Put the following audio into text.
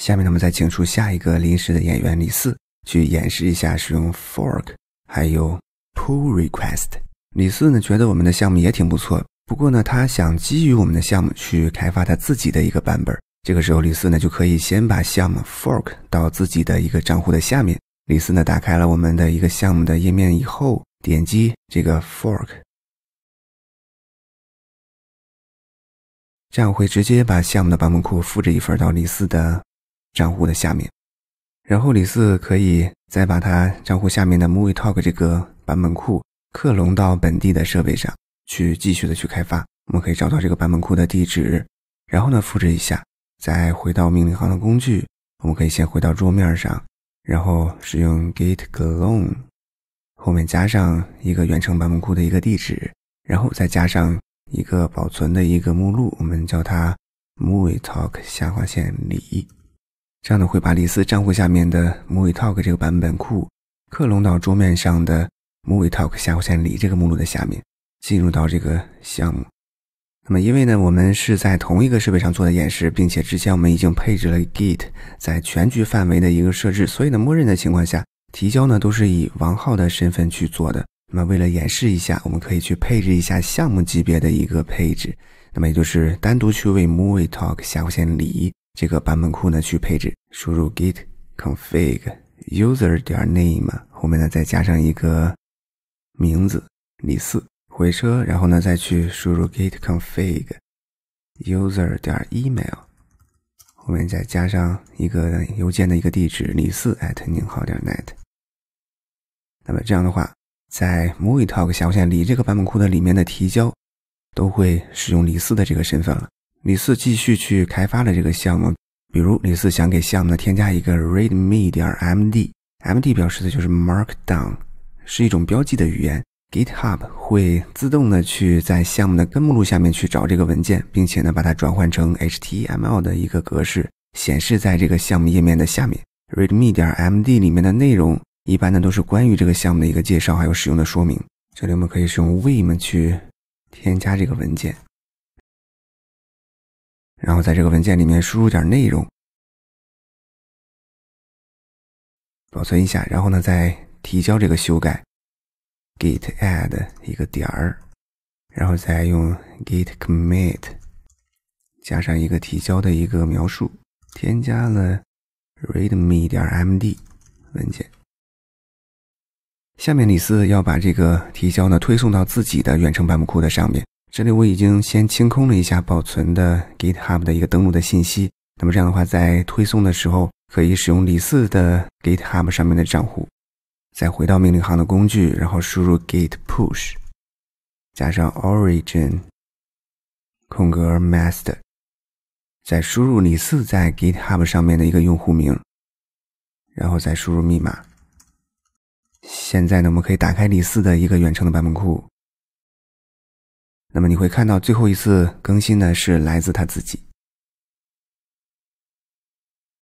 下面，咱们再请出下一个临时的演员李四，去演示一下使用 fork，还有 pull request。李四呢，觉得我们的项目也挺不错，不过呢，他想基于我们的项目去开发他自己的一个版本。这个时候，李四呢就可以先把项目 fork 到自己的一个账户的下面。李四呢，打开了我们的一个项目的页面以后，点击这个 fork，这样会直接把项目的版本库复制一份到李四的。账户的下面，然后李四可以再把他账户下面的 MovieTalk 这个版本库克隆到本地的设备上，去继续的去开发。我们可以找到这个版本库的地址，然后呢复制一下，再回到命令行的工具。我们可以先回到桌面上，然后使用 git clone 后面加上一个远程版本库的一个地址，然后再加上一个保存的一个目录，我们叫它 MovieTalk 下划线李。这样呢，会把李斯账户下面的 movie talk 这个版本库克隆到桌面上的 movie talk 下划线里这个目录的下面，进入到这个项目。那么，因为呢，我们是在同一个设备上做的演示，并且之前我们已经配置了 git 在全局范围的一个设置，所以呢，默认的情况下提交呢都是以王浩的身份去做的。那么，为了演示一下，我们可以去配置一下项目级别的一个配置，那么也就是单独去为 movie talk 下划线里这个版本库呢，去配置，输入 git config user 点 name 后面呢再加上一个名字李四，回车，然后呢再去输入 git config user 点 email，后面再加上一个邮件的一个地址李四 at 宁浩点 net。那么这样的话，在 m o v i e t a l k 下线里这个版本库的里面的提交，都会使用李四的这个身份了。李四继续去开发了这个项目，比如李四想给项目呢添加一个 README. 点 md，md 表示的就是 Markdown，是一种标记的语言。GitHub 会自动的去在项目的根目录下面去找这个文件，并且呢把它转换成 HTML 的一个格式，显示在这个项目页面的下面。README. 点 md 里面的内容，一般呢都是关于这个项目的一个介绍，还有使用的说明。这里我们可以使用 vim 去添加这个文件。然后在这个文件里面输入点内容，保存一下。然后呢，再提交这个修改，git add 一个点儿，然后再用 git commit 加上一个提交的一个描述，添加了 readme 点 md 文件。下面李四要把这个提交呢推送到自己的远程版本库的上面。这里我已经先清空了一下保存的 GitHub 的一个登录的信息，那么这样的话，在推送的时候可以使用李四的 GitHub 上面的账户。再回到命令行的工具，然后输入 git push 加上 origin 空格 master，再输入李四在 GitHub 上面的一个用户名，然后再输入密码。现在呢，我们可以打开李四的一个远程的版本库。那么你会看到，最后一次更新的是来自他自己。